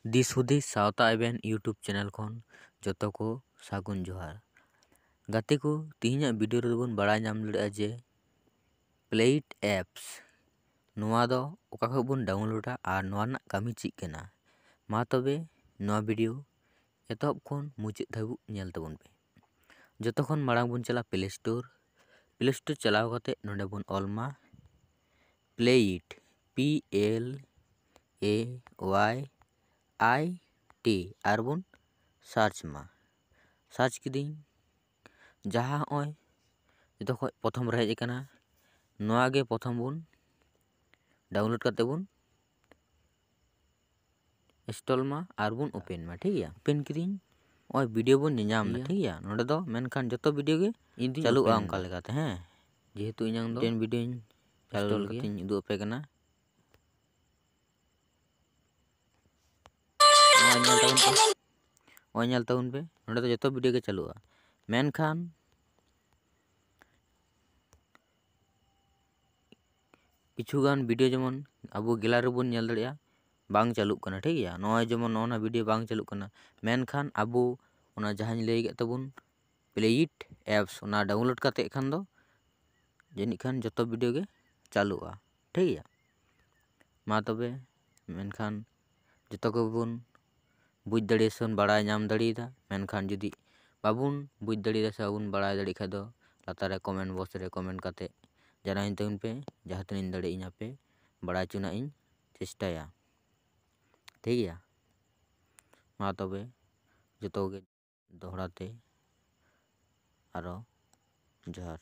ᱫᱤᱥ ᱦᱩᱫᱤᱥ ᱥᱟᱶᱛᱟ ᱮᱵᱷᱮᱱ ᱤᱭᱩᱴᱩᱵᱽ ᱪᱮᱱᱮᱞ ᱠᱷᱚᱱ ᱡᱚᱛᱚ ᱠᱚ ᱥᱟᱹᱜᱩᱱ ᱡᱚᱦᱟᱨ ᱜᱟᱛᱮ ᱠᱚ ᱛᱤᱦᱤᱧᱟᱜ ᱵᱷᱤᱰᱭᱳ ᱨᱮᱫᱚᱵᱚᱱ ᱵᱟᱲᱟᱭ ᱧᱟᱢ ᱞᱮᱫᱟ ᱡᱮ ᱯᱞᱮᱭᱤᱴ ᱮᱯᱥ ᱱᱚᱣᱟ ᱫᱚ ᱚᱠᱟ ᱠᱷᱚᱡ ᱵᱚᱱ ᱰᱟᱣᱩᱱᱞᱳᱰᱟ ᱟᱨ ᱱᱚᱣᱟ ᱨᱮᱱᱟᱜ ᱠᱟᱹᱢᱤ ᱪᱮᱫ ᱠᱟᱱᱟ ᱢᱟ ᱛᱚᱵᱮ ᱱᱚᱣᱟ ᱵᱷᱤᱰᱭᱳ ᱮᱛᱚᱦᱚᱵ ᱠᱷᱚᱱ ᱢᱩᱪᱟᱹᱫ ᱫᱷᱟᱹᱵᱤᱡ ᱧᱮᱞ ᱛᱟᱵᱚᱱ ᱯᱮ ᱡᱚᱛᱚ ᱠᱷᱚᱱ ᱢᱟᱲᱟᱝ ᱵᱚᱱ ᱪᱟᱞᱟᱜᱼᱟ ᱯᱞᱮ ᱥᱴᱳᱨ ᱪᱟᱞᱟᱣ ᱠᱟᱛᱮᱫ ᱱᱚᱰᱮ ᱵᱚᱱ ᱯᱞᱮᱭᱤᱴ ᱯᱤ ᱮᱞ ᱮ ᱳᱣᱟᱭ आई टी और बन सार्च मा सार्च कि जहाँ जो तो प्रथम हजना प्रथम बन डाउनलोड करते बन इंस्टॉल मा और बन ओपन मा ठीक है ओपन कि और वीडियो बन नाम ठीक है ना तो मेखान जो वीडियो चालू अंका हाँ जेहतु इन वीडियो चालू उदूपे पे ना तो जो भिडियो के चलू मनखान किचुगान वीडियो जेमन अब गलारे बोन बांग चालू करना ठीक है ना जेमन ना वीडियो बांग चालू करना मनखान अब जहाँ लैबन प्लेट एप्स डाउनलोड करते खान जनी खान जो वीडियो के चालू ठीक है मा तब मनखान जो को बन बुझ दिन बड़ा नाम दाड़ा मनखान जदि बुझ दाड़ा से बाबन बड़ा दाड़ खाद लतारे कमेंट बक्स कमेंट करते जाना तीन पे जहाँ तीन दाड़ापे बड़ा चुना चेष्टा ठीक है माँ तब जो दोहराते जहाँ